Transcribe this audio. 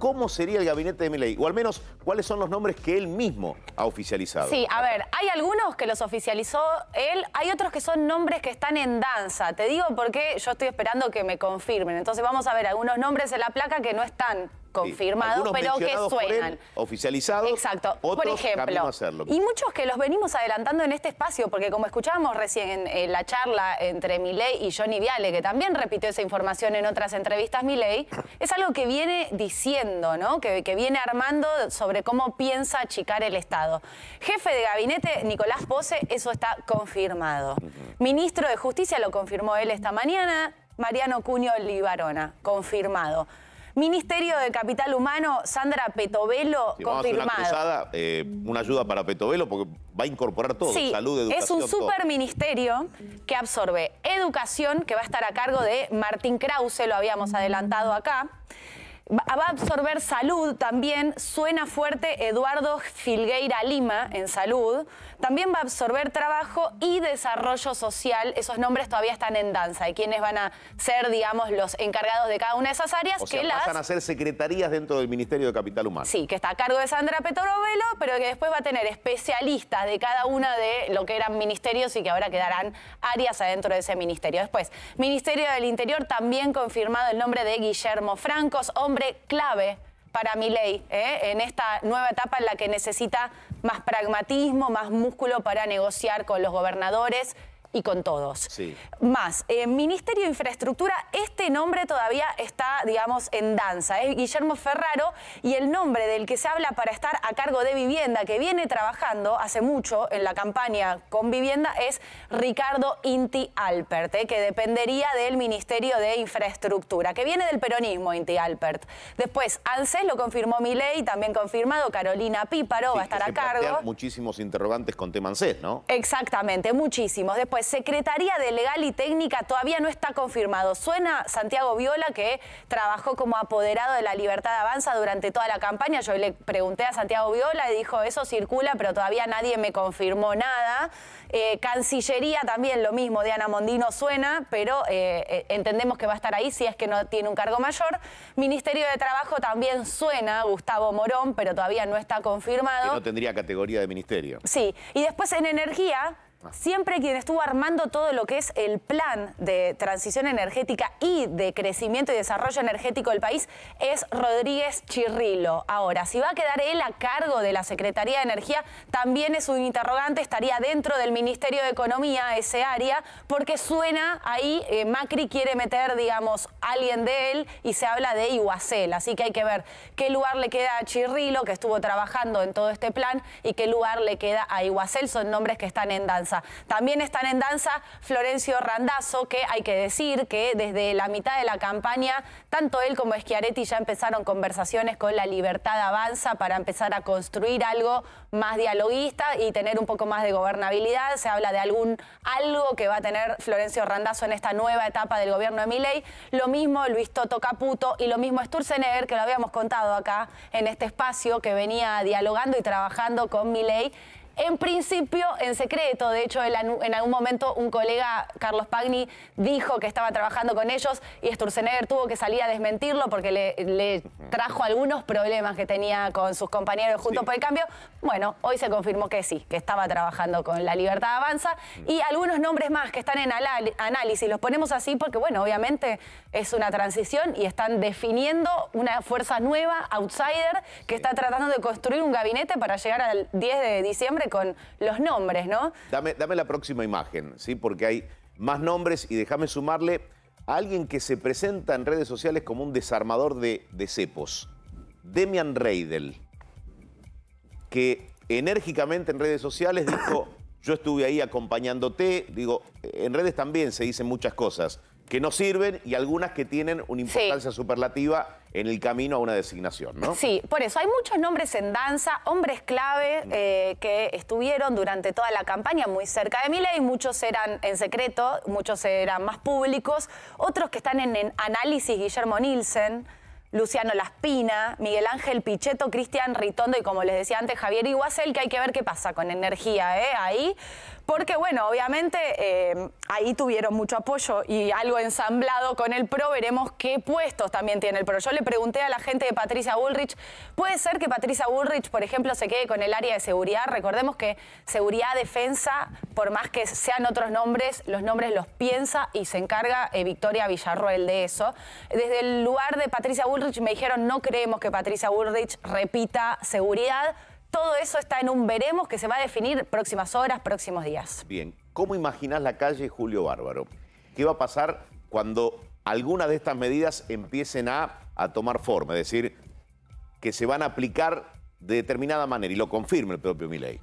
cómo sería el gabinete de Milei, o al menos cuáles son los nombres que él mismo ha oficializado. Sí, a ver, hay algunos que los oficializó él, hay otros que son nombres que están en danza. Te digo porque yo estoy esperando que me confirmen. Entonces vamos a ver algunos nombres en la placa que no están confirmados, pero que suenan. Oficializados. Exacto. por ejemplo. Y muchos que los venimos adelantando en este espacio, porque como escuchábamos recién en, la charla entre Milei y Johnny Viale, que también repitió esa información en otras entrevistas Milei, es algo que viene diciendo, ¿no? Que, viene armando sobre cómo piensa achicar el Estado. Jefe de gabinete, Nicolás Pose, eso está confirmado. Ministro de Justicia lo confirmó él esta mañana. Mariano Cuño Libarona, confirmado. Ministerio de Capital Humano, Sandra Petovelo, si eh, una, ayuda para Petovelo porque va a incorporar todo, salud, educación. Es un superministerio que absorbe educación, que va a estar a cargo de Martín Krause, lo habíamos adelantado acá va a absorber salud también, suena fuerte Eduardo Filgueira Lima en salud, también va a absorber trabajo y desarrollo social, esos nombres todavía están en danza, y quienes van a ser, digamos, los encargados de cada una de esas áreas. que las... pasan a ser secretarías dentro del Ministerio de Capital Humano. Sí, que está a cargo de Sandra Petorovelo, pero que después va a tener especialistas de cada una de lo que eran ministerios y que ahora quedarán áreas adentro de ese ministerio. Después, Ministerio del Interior también confirmado el nombre de Guillermo Francos, hombre clave para mi ley, ¿eh? en esta nueva etapa en la que necesita más pragmatismo, más músculo para negociar con los gobernadores y con todos. Más, eh, Ministerio de Infraestructura, este nombre todavía está, digamos, en danza. Es Guillermo Ferraro y el nombre del que se habla para estar a cargo de vivienda, que viene trabajando hace mucho en la campaña con vivienda, es Ricardo Inti Alpert, eh, que dependería del Ministerio de Infraestructura, que viene del peronismo Inti Alpert. Después, ANSES lo confirmó Milei, también confirmado, Carolina Píparo va a estar a cargo. Muchísimos interrogantes con tema ANSES, ¿no? Exactamente, muchísimos. Después, Secretaría de Legal y Técnica todavía no está confirmado. Suena Santiago Viola, que trabajó como apoderado de la Libertad de Avanza durante toda la campaña. Yo le pregunté a Santiago Viola y dijo, eso circula, pero todavía nadie me confirmó nada. Eh, Cancillería también lo mismo, Diana Mondino suena, pero eh, eh, entendemos que va a estar ahí si es que no tiene un cargo mayor. Ministerio de Trabajo también suena, Gustavo Morón, pero todavía no está confirmado. no tendría categoría de ministerio. Sí, y después en energía Ah. Siempre quien estuvo armando todo lo que es el plan de transición energética y de crecimiento y desarrollo energético del país es Rodríguez Chirrilo. Ahora, si va a quedar él a cargo de la Secretaría de Energía, también es un interrogante, estaría dentro del Ministerio de Economía, ese área, porque suena ahí, eh, Macri quiere meter, digamos, alguien de él y se habla de Iguacel, así que hay que ver qué lugar le queda a Chirrilo, que estuvo trabajando en todo este plan, y qué lugar le queda a Iguacel, son nombres que están en danza. También están en danza Florencio Randazzo, que hay que decir que desde la mitad de la campaña, tanto él como Schiaretti ya empezaron conversaciones con La Libertad Avanza para empezar a construir algo más dialoguista y tener un poco más de gobernabilidad. Se habla de algún algo que va a tener Florencio Randazzo en esta nueva etapa del gobierno de Milei. Lo mismo Luis Toto Caputo y lo mismo Sturzenegger, que lo habíamos contado acá en este espacio, que venía dialogando y trabajando con Milei en principio en secreto. De hecho, en algún momento un colega, Carlos Pagni, dijo que estaba trabajando con ellos y Sturzenegger tuvo que salir a desmentirlo porque le, trajo algunos problemas que tenía con sus compañeros Juntos por el Cambio. Bueno, hoy se confirmó que sí, que estaba trabajando con La Libertad Avanza mm. y algunos nombres más que están en análisis. Los ponemos así porque, bueno, obviamente es una transición y están definiendo una fuerza nueva, outsider, que está tratando de construir un gabinete para llegar al 10 de diciembre con los nombres, ¿no? Dame, la próxima imagen, ¿sí? Porque hay más nombres y déjame sumarle a alguien que se presenta en redes sociales como un desarmador de, de cepos. Demian Reidel, que enérgicamente en redes sociales dijo, yo estuve ahí acompañándote, digo, en redes también se dicen muchas cosas que no sirven y algunas que tienen una importancia superlativa en el camino a una designación, ¿no? Sí, por eso hay muchos nombres en danza, hombres clave mm. eh, que estuvieron durante toda la campaña muy cerca de y muchos eran en secreto, muchos eran más públicos, otros que están en, análisis, Guillermo Nielsen, Luciano Laspina, Miguel Ángel Pichetto, Cristian Ritondo y como les decía antes, Javier Iguacel, que hay que ver qué pasa con energía, ¿eh? Ahí, porque bueno, obviamente eh, ahí tuvieron mucho apoyo y algo ensamblado con el PRO, veremos qué puestos también tiene el PRO. Yo le pregunté a la gente de Patricia Bullrich, ¿puede ser que Patricia Bullrich, por ejemplo, se quede con el área de seguridad? Recordemos que seguridad, defensa, por más que sean otros nombres, los nombres los piensa y se encarga eh, Victoria Villarroel de eso. Desde el lugar de Patricia Bullrich me dijeron, no creemos que Patricia Bullrich repita seguridad, todo eso está en un veremos que se va a definir próximas horas, próximos días. Bien, ¿cómo imaginás la calle Julio Bárbaro? ¿Qué va a pasar cuando algunas de estas medidas empiecen a, tomar forma? Es decir, que se van a aplicar de determinada manera y lo confirma el propio Milei.